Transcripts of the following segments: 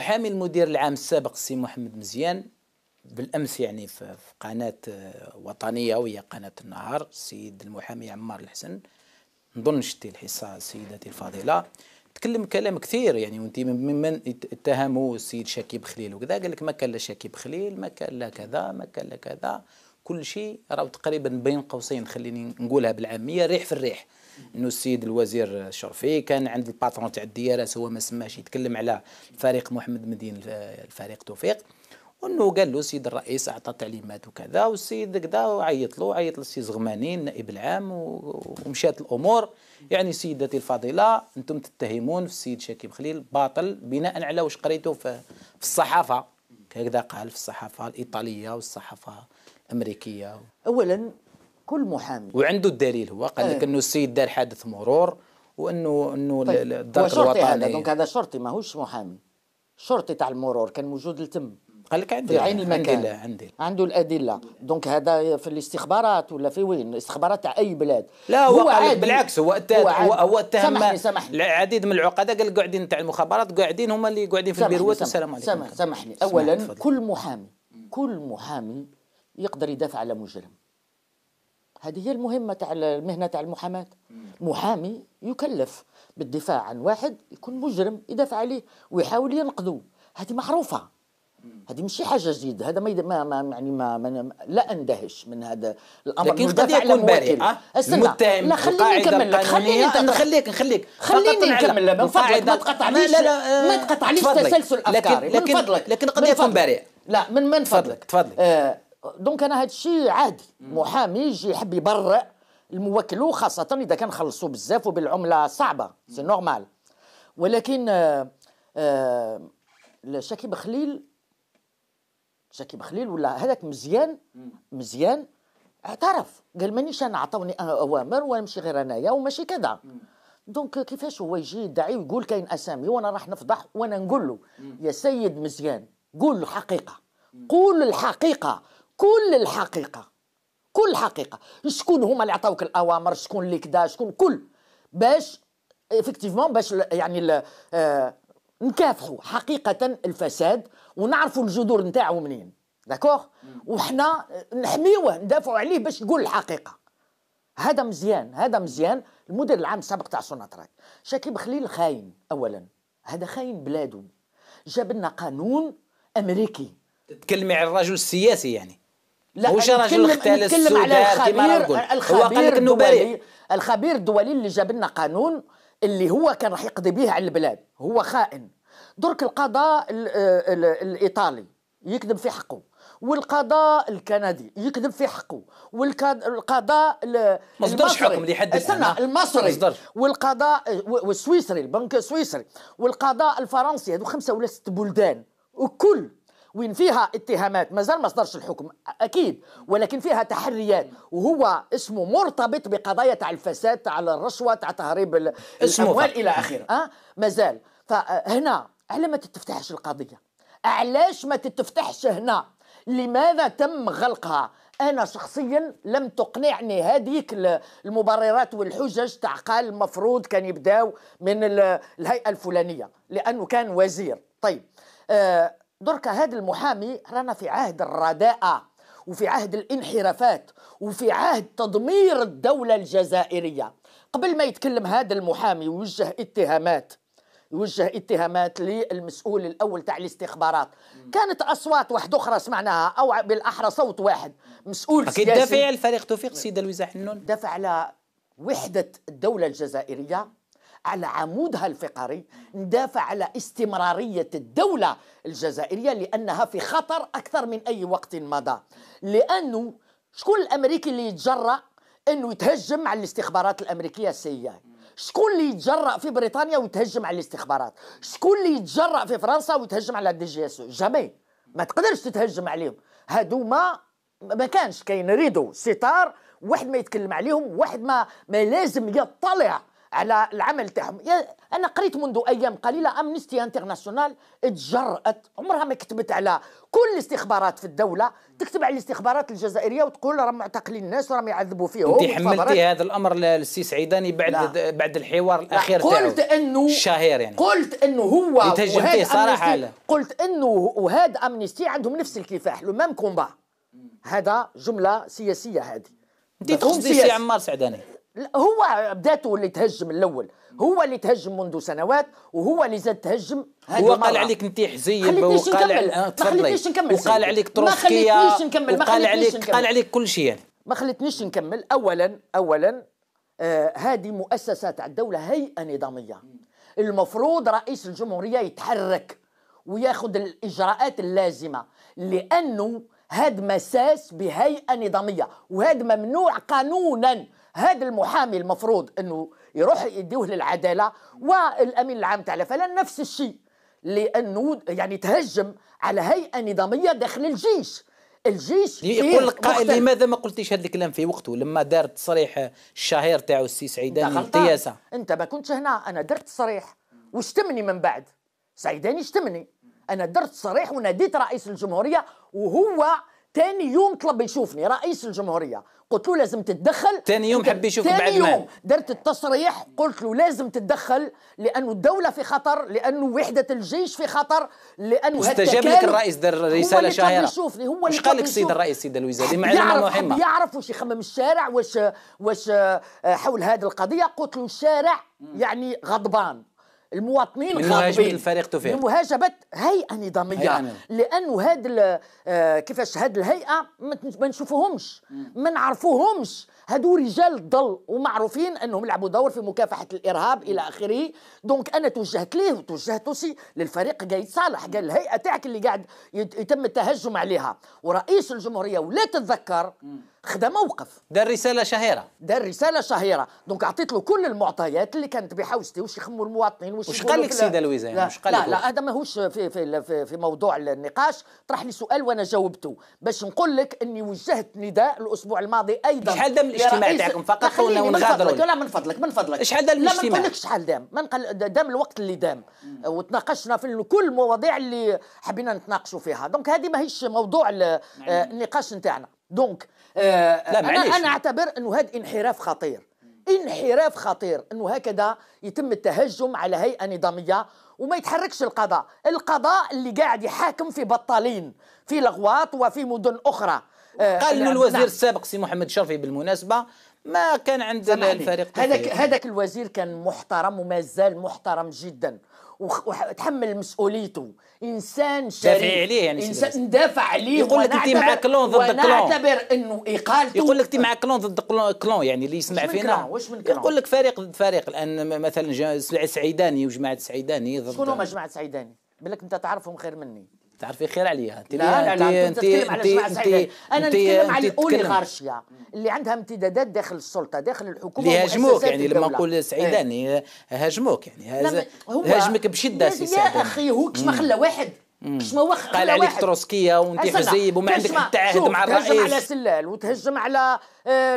محامي المدير العام السابق السي محمد مزيان بالامس يعني في قناه آه، وطنيه وهي قناه النهار السيد المحامي عمار الحسن نظن شتي الحصه سيدتي الفاضله تكلم كلام كثير يعني وانت ممن اتهموا السيد شكيب خليل وكذا قال لك ما كان لا شكيب خليل ما كان لا كذا ما كان لا كذا كل شيء راه تقريبا بين قوسين خليني نقولها بالعاميه ريح في الريح انه السيد الوزير الشرفي كان عند الباترون تاع الديارات هو ما سماش يتكلم على فريق محمد مدين آه، الفريق توفيق وانه قال له السيد الرئيس اعطى تعليمات وكذا والسيد كذا وعيط له عيط للسي زغماني النائب العام ومشات الامور يعني سيدتي الفاضله انتم تتهمون في السيد شاكيب خليل باطل بناء على واش قريته في الصحافه هكذا قال في الصحافه الايطاليه والصحافه الامريكيه اولا كل محامي وعنده الدليل هو قال لك إيه. انه السيد دار حادث مرور وانه انه طيب. الدار الوطني هذا دونك هذا شرطي ماهوش محامي شرطي تاع المرور كان موجود التم قال لك عندي في عين المكان عندي, عندي عنده الادله دونك هذا في الاستخبارات ولا في وين الاستخبارات تاع اي بلاد لا هو, هو عادي بالعكس هو هو, هو اتهم سامحني العديد من العقداء قال قاعدين تاع المخابرات قاعدين هما اللي قاعدين في البيروت والسلام عليكم سامحني سامحني اولا كل محامي كل محامي يقدر يدافع على مجرم هذه هي المهمة تاع المهنة تاع المحاماة محامي يكلف بالدفاع عن واحد يكون مجرم يدافع عليه ويحاول ينقذه هذه معروفة هذه مش حاجه جديده هذا ما ما ما يعني ما, ما لا اندهش من هذا الامر لكن قد يكون بارع آه؟ المتهم لا خليني نكمل لك خليني نخليك نخليك خليني نكمل من فضلك ما تقطعنيش لا لا ما تقطعنيش تسلسل افكاري لكن فضلك لكن قد يكون بارع لا من من فضلك تفضل آه، دونك انا هذا الشيء عادي محامي يجي يحب يبرئ الموكل خاصة إذا كان خلصوا بزاف وبالعملة صعبة سي نورمال ولكن آآ آه، آه، بخليل شكيب خليل شكيب خليل ولا هذاك مزيان مزيان اعترف قال مانيش انا عطوني اوامر ونمشي غير انايا وماشي كذا دونك كيفاش هو يجي يدعي ويقول كاين اسامي وانا راح نفضح وانا نقول له يا سيد مزيان قول الحقيقه قول الحقيقه كل الحقيقه كل الحقيقه شكون هما اللي عطاوك الاوامر شكون اللي كدا شكون كل باش افكتيفمون باش يعني آه نكافحوا حقيقه الفساد ونعرفوا الجذور نتاعو منين داكوغ وحنا نحميوه ندافعوا عليه باش نقول الحقيقه هذا مزيان هذا مزيان المدير العام السابق تاع سوناتراك شاكيب خليل خاين اولا هذا خاين بلاده جاب لنا قانون امريكي تتكلمي على الرجل السياسي يعني لا مش راجل اختلس السوداء كما نقول هو قال لك انه بريء الخبير الدولي اللي جاب لنا قانون اللي هو كان راح يقضي به على البلاد هو خائن درك القضاء الـ آه، الـ الايطالي يكذب في حقه والقضاء الكندي يكذب في حقه والقضاء ما حكم اللي حدد استنى المصري مصدر. والقضاء والسويسري البنك السويسري والقضاء الفرنسي هذو خمسه ولا ست بلدان وكل وين فيها اتهامات مازال ما صدرش الحكم اكيد ولكن فيها تحريات وهو اسمه مرتبط بقضايا تاع الفساد تاع الرشوه تاع تهريب الاموال الى اخره أه؟ مازال فهنا على ما تتفتحش القضيه علاش ما تتفتحش هنا لماذا تم غلقها انا شخصيا لم تقنعني هذيك المبررات والحجج تاع قال المفروض كان يبداو من الهيئه الفلانيه لانه كان وزير طيب آه درك هذا المحامي رانا في عهد الرداءة وفي عهد الانحرافات وفي عهد تدمير الدولة الجزائرية قبل ما يتكلم هذا المحامي ويوجه اتهامات يوجه اتهامات للمسؤول الاول تاع الاستخبارات كانت اصوات واحده اخرى سمعناها او بالاحرى صوت واحد مسؤول سياسي دافع الفريق توفيق سيد الوزاح النون دافع على وحده الدوله الجزائريه على عمودها الفقري ندافع على استمرارية الدولة الجزائرية لأنها في خطر أكثر من أي وقت مضى لأنه شكون الأمريكي اللي يتجرأ أنه يتهجم على الاستخبارات الأمريكية السي شكون اللي يتجرأ في بريطانيا ويتهجم على الاستخبارات شكون اللي يتجرأ في فرنسا ويتهجم على دي جي اس جامي ما تقدرش تتهجم عليهم ما ما كانش كاين ريدو ستار واحد ما يتكلم عليهم واحد ما ما لازم يطلع على العمل تاعهم انا قريت منذ ايام قليله امنيستي انترناسيونال تجرأت عمرها ما كتبت على كل الاستخبارات في الدوله تكتب على الاستخبارات الجزائريه وتقول راهم معتقلين الناس وراهم يعذبوا فيهم انت حملتي هذا الامر للسي سعيداني بعد لا. بعد الحوار الاخير قلت انه الشهير يعني قلت انه هو تهجمتيه صراحه قلت انه وهاد امنيستي عندهم نفس الكفاح لو ميم كومبا هذا جمله سياسيه هذه انت تقصدي سي عمار سعداني هو بداته اللي تهجم الاول هو اللي تهجم منذ سنوات وهو اللي زاد تهجم هو قال عليك انت حزين وقال عليك آه، ما خليتنيش نكمل وقال عليك تروسكيا ما خليتنيش نكمل ما خليتنيش نكمل قال عليك كل شيء يعني ما خليتنيش نكمل اولا اولا آه هذه مؤسسه تاع الدوله هيئه نظاميه المفروض رئيس الجمهوريه يتحرك وياخذ الاجراءات اللازمه لانه هذا مساس بهيئه نظاميه وهذا ممنوع قانونا هذا المحامي المفروض انه يروح يديوه للعداله والامين العام تاع الفلان نفس الشيء لانه يعني تهجم على هيئه نظاميه داخل الجيش الجيش يقول القائل لماذا ما قلتيش هذا الكلام في وقته لما دار التصريح الشهير تاعو السي سعيداني القياسه انت ما كنتش هنا انا درت تصريح وشتمني من بعد سعيداني اشتمني انا درت تصريح وناديت رئيس الجمهوريه وهو تاني يوم طلب يشوفني رئيس الجمهوريه قلت له لازم تتدخل تاني يوم حب يشوفك بعد يوم درت التصريح قلت له لازم تتدخل لانه الدوله في خطر لانه وحده الجيش في خطر لانه استجاب لك الرئيس دار رساله شهيره هو يشوفني هو اللي قال لك السيد الرئيس السيد الوزاري معلومه مهمه يعرف واش يخمم الشارع واش واش آه، حول هذه القضيه قلت له الشارع يعني غضبان المواطنين الخاطبين من الفريق توفيق لمهاجمه هيئه نظاميه لانه هاد آه، كيفاش هاد الهيئه ما نشوفوهمش ما نعرفوهمش هادو رجال الضل ومعروفين انهم لعبوا دور في مكافحه الارهاب الى اخره دونك انا توجهت ليه وتوجهت سي للفريق قايد صالح قال الهيئه تاعك اللي قاعد يتم التهجم عليها ورئيس الجمهوريه ولا تتذكر خدا موقف دار رساله شهيره دار رساله شهيره دونك عطيت له كل المعطيات اللي كانت بحوزتي واش يخموا المواطنين واش واش قال لك سيدي الوزير واش قال لا لا هذا ماهوش في, في في في موضوع النقاش طرح لي سؤال وانا جاوبته باش نقول لك اني وجهت نداء الاسبوع الماضي ايضا شحال دام الاجتماع تاعكم فقط ولا ونغادروا لا من فضلك من فضلك شحال دام الاجتماع لا ما نقولكش شحال دام ما نقل دام الوقت اللي دام وتناقشنا في كل المواضيع اللي حبينا نتناقشوا فيها دونك هذه ماهيش موضوع نعم. النقاش نتاعنا دونك آه لا أنا, أنا أعتبر أنه هذا انحراف خطير انحراف خطير أنه هكذا يتم التهجم على هيئة نظامية وما يتحركش القضاء القضاء اللي قاعد يحاكم في بطالين في لغواط وفي مدن أخرى آه، قال آه الوزير نعم. السابق سي محمد شرفي بالمناسبه ما كان عند الفريق هذاك هذاك الوزير كان محترم وما زال محترم جدا وتحمل مسؤوليته انسان شريف دافع عليه يعني انسان ندافع عليه يقول لك انت مع كلون ضد كلون ونعتبر انه اقالته يقول لك انت مع كلون ضد كلون يعني اللي يسمع فينا واش من كلون يقول لك فريق ضد فريق لان مثلا سعيداني وجماعه سعيداني ضد شكون هما جماعه سعيداني بالك انت تعرفهم خير مني تعرفي خير عليها انت لا لا انت انت انت الجماعه السعيده انا نتكلم على الاوليغارشيا اللي عندها امتدادات داخل السلطه داخل الحكومه اللي هاجموك يعني لما نقول سعيداني إيه. يعني هاجموك يعني هاجمك بشده سي يا اخي هو كش ما خلى واحد كش ما وخ قال عليك تروسكيه وانت حزيب وما عندك حتى مع الرئيس تهجم على سلال وتهجم على آه،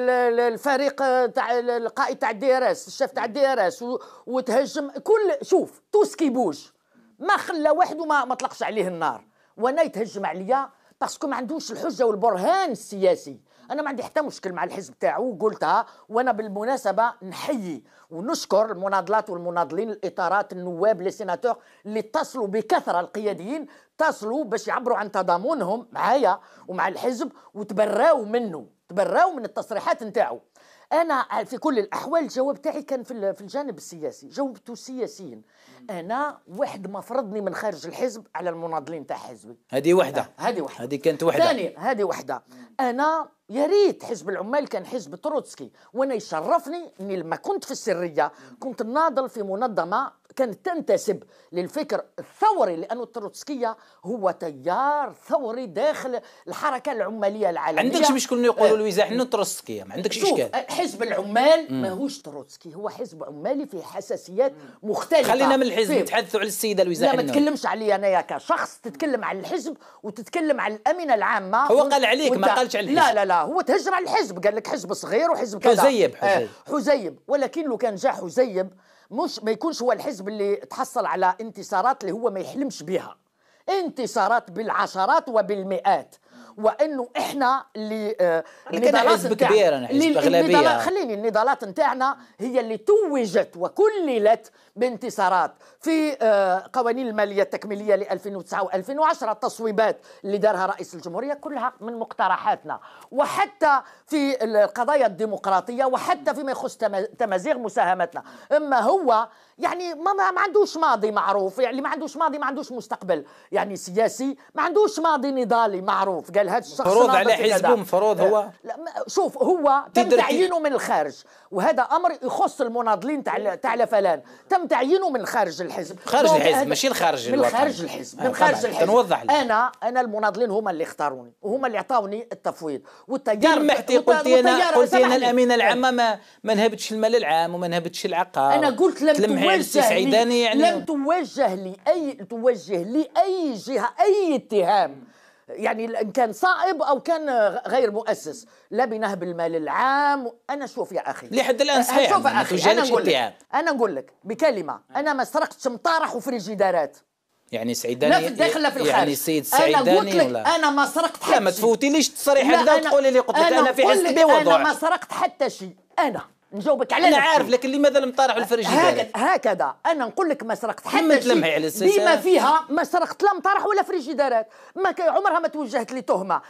الفريق آه، تاع القائد تاع الدي ار اس الشيف تاع الدي ار اس وتهجم كل شوف توسكي بوش ما خلى واحد وما ما طلقش عليه النار وانا يتهجم عليا باسكو ما عندوش الحجه والبرهان السياسي انا ما عندي حتى مشكل مع الحزب تاعو قلتها وانا بالمناسبه نحيي ونشكر المناضلات والمناضلين الاطارات النواب لي سيناتور اللي اتصلوا بكثره القياديين اتصلوا باش يعبروا عن تضامنهم معايا ومع الحزب وتبراو منه تبراو من التصريحات نتاعو انا في كل الاحوال الجواب تاعي كان في في الجانب السياسي جاوبته سياسيا انا واحد ما فرضني من خارج الحزب على المناضلين تاع حزبي هذه وحده هذه وحده هذه كانت وحده ثاني هذه وحده انا يا ريت حزب العمال كان حزب تروتسكي وانا يشرفني اني لما كنت في السريه كنت ناضل في منظمه كانت تنتسب للفكر الثوري لأن التروتسكية هو تيار ثوري داخل الحركة العمالية العالمية عندكش باش كنا يقولوا لويزا حنا تروتسكية ما عندكش إشكال حزب العمال ماهوش تروتسكي هو حزب عمالي فيه حساسيات مختلفة خلينا من الحزب تحدثوا على السيدة لويزا لا ما تكلمش علي يا كشخص تتكلم على الحزب وتتكلم على الأمينة العامة هو قال عليك ما قالش على الحزب لا لا لا هو تهجر على الحزب قال لك حزب صغير وحزب كذا حزيب آه، حزيب, حزيب ولكن لو كان جاء حزيب مش ما يكونش هو الحزب اللي تحصل على انتصارات اللي هو ما يحلمش بها انتصارات بالعشرات وبالمئات وانه احنا اللي النضالات آه، كبيره الاغلبيه خليني النضالات نتاعنا هي اللي توجت وكللت بانتصارات في آه، قوانين الماليه التكميليه ل 2009 و2010 التصويبات اللي دارها رئيس الجمهوريه كلها من مقترحاتنا وحتى في القضايا الديمقراطيه وحتى فيما يخص تمازيغ مساهمتنا اما هو يعني ما, ما عندوش ماضي معروف يعني ما عندوش ماضي ما عندوش مستقبل يعني سياسي ما عندوش ماضي نضالي معروف قال هذا الشخص مفروض على حزبه مفروض هو لا شوف هو تم تعيينه من الخارج وهذا امر يخص المناضلين تاع تاع فلان تم تعيينه من خارج الحزب خارج الحزب ماشي الخارج من خارج الحزب من آه، خارج الحزب نوضح انا انا المناضلين هما اللي اختاروني وهما اللي عطاوني التفويض والتيار محتي قلت انا قلت انا الامينه العامه أه. ما, ما نهبتش المال العام وما نهبتش العقار انا قلت لم توجه لي يعني لم توجه لي اي توجه لي اي جهه اي اتهام يعني ان كان صائب او كان غير مؤسس لا بنهب المال العام انا شوف يا اخي لحد الان أه، صحيح شوف يا اخي انا نقول لك انا نقول لك بكلمه انا ما سرقتش مطارح وفريجيدارات يعني سعيداني لا في الداخل لا في الخارج يعني السيد سعيداني انا قلت لك ولا انا ما سرقت حتى لا ما تفوتينيش التصريح هكذا وتقولي لي قلت لك انا في حس بوضوح انا ما سرقت حتى شيء انا نجاوبك على انا عارف لكن لماذا لم طارح الفرج هكذا هكذا انا نقول لك ما سرقت حتى شيء بما فيها ما سرقت لا مطارح ولا فريجيدارات ما عمرها ما توجهت لي تهمه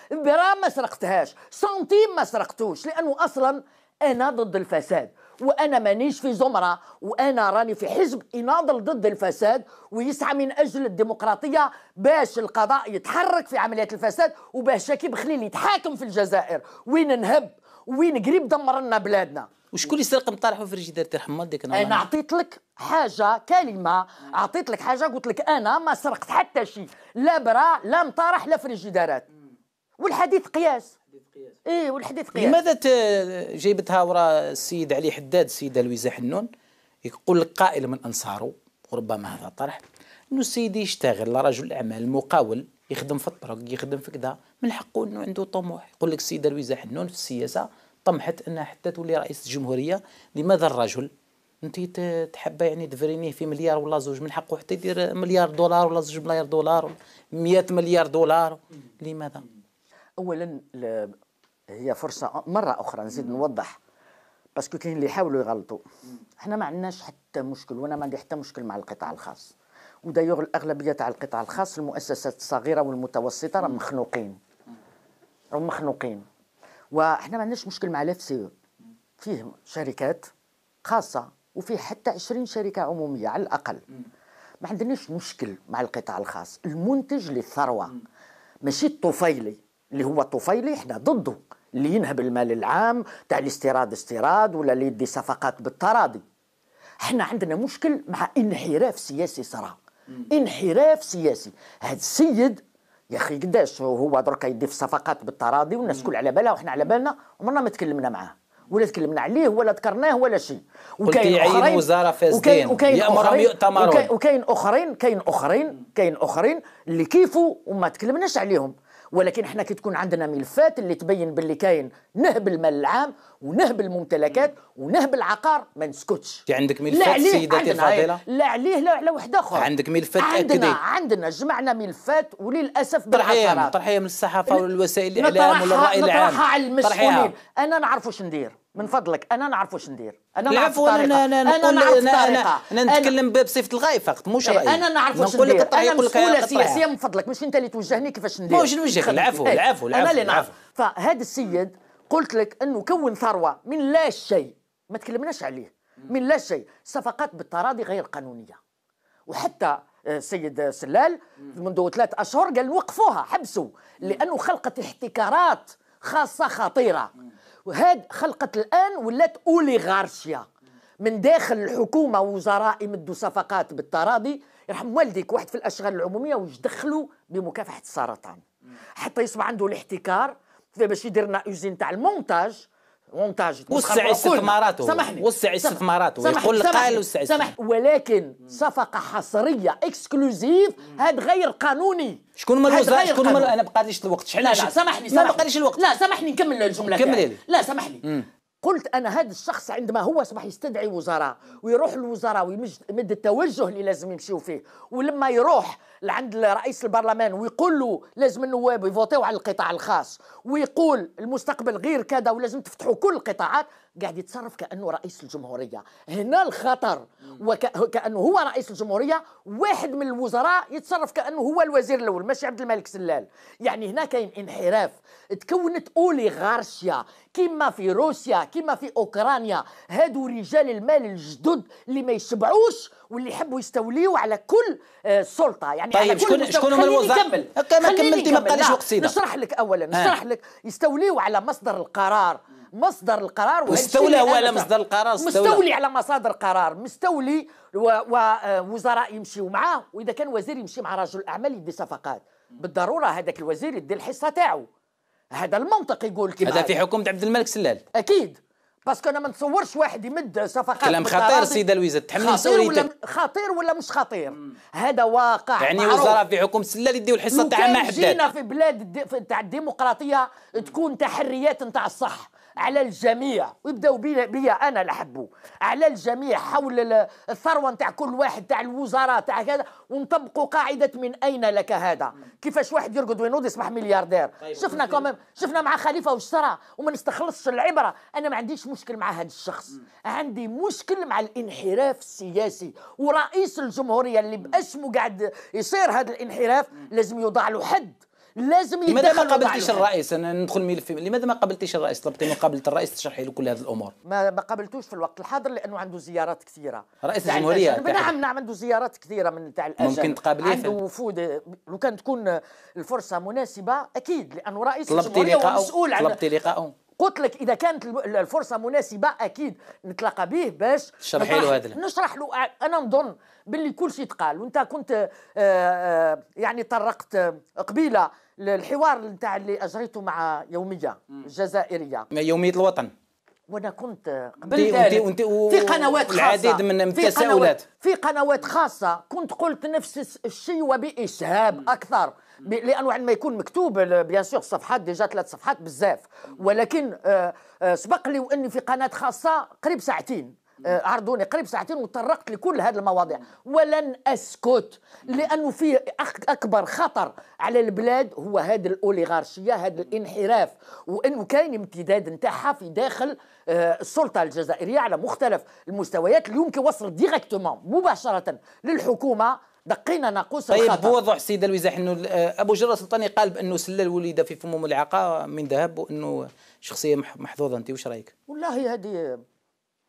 ما سرقتهاش سنتيم ما سرقتوش لانه اصلا انا ضد الفساد وانا مانيش في زمره وانا راني في حزب يناضل ضد الفساد ويسعى من اجل الديمقراطيه باش القضاء يتحرك في عمليات الفساد وباش شاكي بخليل يتحاكم في الجزائر وين نهب وين قريب دمر لنا بلادنا وشكون اللي سرق مطارح في الريجيدار تاع حماد ديك النهار انا عطيت لك حاجه كلمه عطيت لك حاجه قلت لك انا ما سرقت حتى شيء لا برا لا مطارح لا فريجيدارات والحديث قياس ايه والحديث قياس لماذا جايبتها وراء السيد علي حداد السيده لويزه حنون يقول لك قائل من انصاره وربما هذا طرح انه السيد يشتغل رجل اعمال مقاول يخدم في الطرق يخدم في كذا من حقه انه عنده طموح يقول لك السيده لويزه حنون في السياسه طمحت انها حتى تولي رئيس الجمهوريه لماذا الرجل انت تحب يعني تفرينيه في مليار ولا زوج من حقه حتى يدير مليار دولار ولا زوج ملايير دولار 100 مليار دولار لماذا اولا هي فرصه مره اخرى نزيد نوضح باسكو كاين اللي يحاولوا يغلطوا احنا ما عندناش حتى مشكل وانا ما عندي حتى مشكل مع القطاع الخاص ودايوغ الاغلبيه تاع القطاع الخاص المؤسسات الصغيره والمتوسطه راهم مخنوقين راهم مخنوقين واحنا ما عندناش مشكل مع لاف سي فيه شركات خاصه وفيه حتى 20 شركه عموميه على الاقل ما عندناش مشكل مع القطاع الخاص المنتج للثروه ماشي الطفيلي اللي هو الطفيلي احنا ضده اللي ينهب المال العام تاع الاستيراد استيراد ولا اللي يدي صفقات بالتراضي احنا عندنا مشكل مع انحراف سياسي صرا انحراف سياسي هذا السيد يا اخي قداش هو درك يدي في صفقات بالتراضي والناس كل على بالها وحنا على بالنا عمرنا ما تكلمنا معاه ولا تكلمنا عليه ولا ذكرناه ولا شيء وكاين اخرين وزاره فاسدين وكاين وكاين اخرين كاين اخرين كاين اخرين اللي كيفوا وما تكلمناش عليهم ولكن احنا كي تكون عندنا ملفات اللي تبين باللي كاين نهب المال العام ونهب الممتلكات ونهب العقار ما نسكتش انت عندك ملفات سيدتي الفاضله لا عليه لا على واحد اخر عندك ملفات عندنا أكدي. عندنا جمعنا ملفات وللاسف طرحيه طرحيه من الصحافه والوسائل الاعلام والراي العام طرحيه على المسؤولين انا نعرف واش ندير من فضلك انا نعرف واش ندير انا نعرف الطريقه انا انا نعرف الطريقه انا نتكلم بصفه الغايه فقط مش إيه، رايي انا نعرف واش ندير انا مسؤوله سياسيه من فضلك مش انت اللي توجهني كيفاش ندير واش نوجهك العفو العفو انا اللي نعرف فهذا السيد قلت لك انه كون ثروه من لا شيء ما تكلمناش عليه من لا شيء صفقات بالتراضي غير قانونيه وحتى السيد آه، سلال منذ ثلاث اشهر قال وقفوها حبسوا لانه خلقت احتكارات خاصه خطيره وهاد خلقت الان ولات اوليغارشيا من داخل الحكومه ووزراء يمدوا صفقات بالتراضي يرحم والديك واحد في الاشغال العموميه واش دخلوا بمكافحه السرطان حتى يصبح عنده الاحتكار باش يدير لنا اوزين تاع المونتاج مونتاج وسع استثماراته سامحني وسع استثماراته يقول قال وسع سامحني ولكن صفقه حصريه اكسكلوزيف هذا غير قانوني شكون الوزراء شكون ما انا بقاليش الوقت شحال لا لا سامحني ما بقاليش الوقت لا سامحني نكمل الجمله كملي لا سامحني قلت انا هذا الشخص عندما هو اصبح يستدعي وزراء ويروح للوزراء ويمد التوجه اللي لازم يمشيو فيه ولما يروح لعند رئيس البرلمان ويقول له لازم النواب يفوتيو على القطاع الخاص ويقول المستقبل غير كذا ولازم تفتحوا كل القطاعات قاعد يتصرف كانه رئيس الجمهوريه هنا الخطر وكانه هو رئيس الجمهوريه واحد من الوزراء يتصرف كانه هو الوزير الاول ماشي عبد الملك سلال يعني هنا كاين انحراف تكونت اوليغارشيا كما في روسيا كما في اوكرانيا هادو رجال المال الجدد اللي ما يشبعوش واللي يحبوا يستوليوا على كل السلطه آه، يعني طيب شكون شكون هما الوزراء كمل ما كملتي ما بقاليش وقت سيدي نشرح لك اولا آه. نشرح لك يستوليوا على مصدر القرار مصدر القرار مستولى هو على مصدر القرار مستولي على مصادر القرار مستولي ووزراء آه، يمشيوا معاه واذا كان وزير يمشي مع رجل اعمال يدي صفقات بالضروره هذاك الوزير يدي الحصه تاعو هذا المنطق يقول كيف هذا في حكومه عبد الملك سلال اكيد باسكو انا ما نتصورش واحد يمد صفقات كلام خطير سيده لويزا تحمل مسؤوليتك خطير خطير ولا مش خطير هذا واقع يعني وزراء في حكم اللي يديو الحصه تاع ما حداد جينا في بلاد تاع الديمقراطيه تكون تحريات نتاع الصح على الجميع ويبداو بيا انا لحبو على الجميع حول الثروه نتاع كل واحد تاع الوزراء تاع هذا ونطبقوا قاعده من اين لك هذا كيفاش واحد يرقد وينوض يصبح ملياردير طيب شفنا كمان شفنا مع خليفه واش صرا وما نستخلصش العبره انا ما عنديش مشكل مع هذا الشخص عندي مشكل مع الانحراف السياسي ورئيس الجمهوريه اللي باسمه قاعد يصير هذا الانحراف لازم يوضع له حد لازم يتدخل لماذا ما قابلتيش الرئيس انا ندخل ملف لماذا ما قابلتيش الرئيس طلبتي مقابله الرئيس تشرحي له كل هذه الامور ما ما قابلتوش في الوقت الحاضر لانه عنده زيارات كثيره رئيس يعني الجمهوريه نعم نعم عنده زيارات كثيره من تاع الاجل ممكن تقابليه عنده وفود لو كان تكون الفرصه مناسبه اكيد لانه رئيس الجمهوريه هو مسؤول عن طلبتي لقاءه قلت لك اذا كانت الفرصه مناسبه اكيد نتلاقى به باش شرحي له هذا نشرح له انا نظن باللي كل شيء تقال وانت كنت آه، آه، يعني طرقت قبيله الحوار نتاع اللي اجريته مع يوميه الجزائريه يوميه الوطن وانا كنت قبل دي ذلك ودي في قنوات خاصه العديد من التساؤلات في قنوات خاصه كنت قلت نفس الشيء وباسهاب اكثر لانه عندما يكون مكتوب بيان سور صفحات ديجا ثلاث صفحات بزاف ولكن آه، آه، سبق لي واني في قناه خاصه قريب ساعتين آه، عرضوني قريب ساعتين وطرقت لكل هذه المواضيع ولن اسكت لانه في اكبر خطر على البلاد هو هذه الاوليغارشيه هذا الانحراف وانه كاين امتداد نتاعها في داخل آه، السلطه الجزائريه على مختلف المستويات اليوم كيوصل ديريكتومون مباشره للحكومه دقينا ناقوس طيب الخطأ. بوضوح السيد الوزاح انه آه، ابو جرة سلطاني قال بانه سله الوليده في فم ملعقه من ذهب وانه شخصيه محظوظه انت واش رايك؟ والله هذه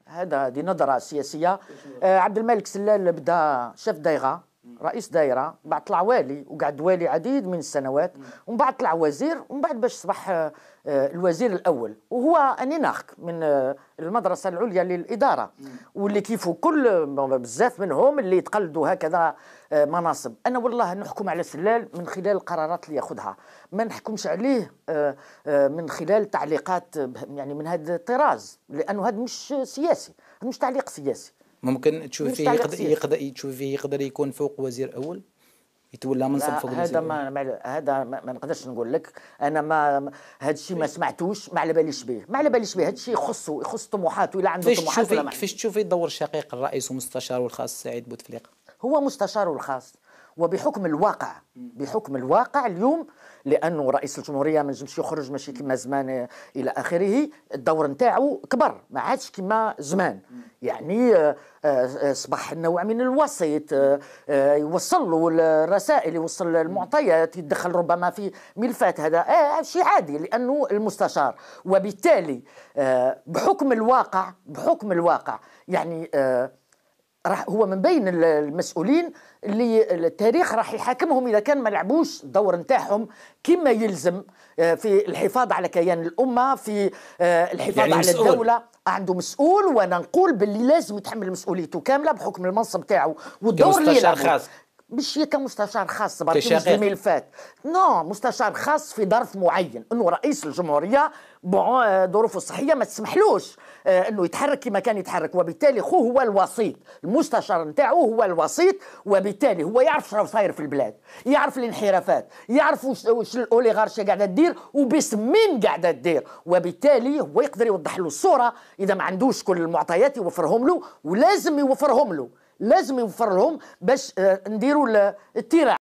هذا دي نظره سياسيه آه عبد الملك سلال بدا شاف دايره رئيس دايره بعد طلع والي وقعد والي عديد من السنوات ومن بعد طلع وزير ومن بعد باش صبح آه آه، الوزير الاول وهو انينارك من آه، المدرسه العليا للاداره واللي كيفو كل آه، بزاف منهم اللي تقلدوا هكذا مناصب انا والله نحكم على سلال من خلال القرارات اللي ياخذها ما نحكمش عليه من خلال تعليقات يعني من هذا الطراز لانه هذا مش سياسي هذا مش تعليق سياسي ممكن تشوف فيه يقدر, يقدر تشوف فيه يقدر يكون فوق وزير اول يتولى منصب فوق هذا ما, هذا ما نقدرش نقول لك انا ما هذا الشيء ما سمعتوش ما على باليش به ما على باليش به هذا الشيء يخصه يخص طموحاته الا عنده طموحات ولا كيفاش تشوفي دور شقيق الرئيس ومستشاره الخاص سعيد بوتفليقه هو مستشاره الخاص وبحكم الواقع بحكم الواقع اليوم لانه رئيس الجمهوريه ما نجمش يخرج ماشي كما زمان الى اخره الدور نتاعو كبر ما عادش كما زمان يعني آه، آه، اصبح نوع من الوسيط آه، يوصل له الرسائل يوصل المعطيات يدخل ربما في ملفات هذا آه شيء عادي لانه المستشار وبالتالي بحكم الواقع بحكم الواقع يعني راح هو من بين المسؤولين اللي التاريخ راح يحاكمهم اذا كان ما لعبوش الدور نتاعهم كما يلزم آه، في الحفاظ على كيان الامه في آه، الحفاظ يعني على مسؤول. الدوله عنده مسؤول وانا نقول باللي لازم يتحمل مسؤوليته كامله بحكم المنصب نتاعو والدور اللي خاص مش كمستشار خاص بركز الملفات نو مستشار خاص في ظرف معين انه رئيس الجمهوريه بون ظروفه الصحيه ما تسمحلوش آه، انه يتحرك كما كان يتحرك وبالتالي خو هو الوسيط المستشار نتاعو هو الوسيط وبالتالي هو يعرف شنو صاير في البلاد يعرف الانحرافات يعرف واش الاوليغارشيه قاعده تدير وباسم مين قاعده تدير وبالتالي هو يقدر يوضح له الصوره اذا ما عندوش كل المعطيات يوفرهم له ولازم يوفرهم له لازم يوفر لهم باش آه، نديروا التراع